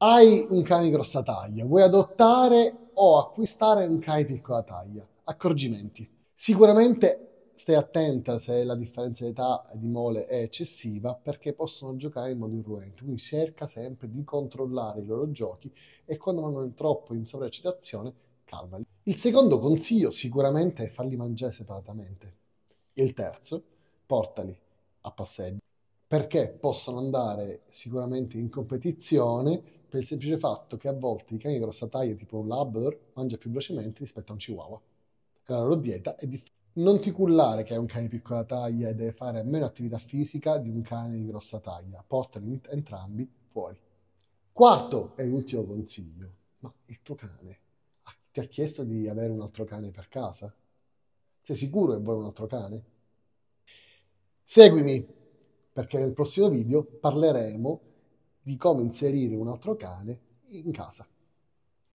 Hai un cane di grossa taglia, vuoi adottare o acquistare un cane di piccola taglia? Accorgimenti. Sicuramente stai attenta se la differenza di età e di mole è eccessiva perché possono giocare in modo irruente. quindi cerca sempre di controllare i loro giochi e quando vanno troppo in sovraccitazione, calmali. Il secondo consiglio sicuramente è farli mangiare separatamente. Il terzo, portali a passeggio perché possono andare sicuramente in competizione per il semplice fatto che a volte i cani di grossa taglia, tipo un Labrador, mangiano più velocemente rispetto a un Chihuahua. E la loro dieta è differente. Non ti cullare che hai un cane di piccola taglia e deve fare meno attività fisica di un cane di grossa taglia. Portali entrambi fuori. Quarto e ultimo consiglio. Ma il tuo cane ah, ti ha chiesto di avere un altro cane per casa? Sei sicuro che vuoi un altro cane? Seguimi perché nel prossimo video parleremo di come inserire un altro cane in casa.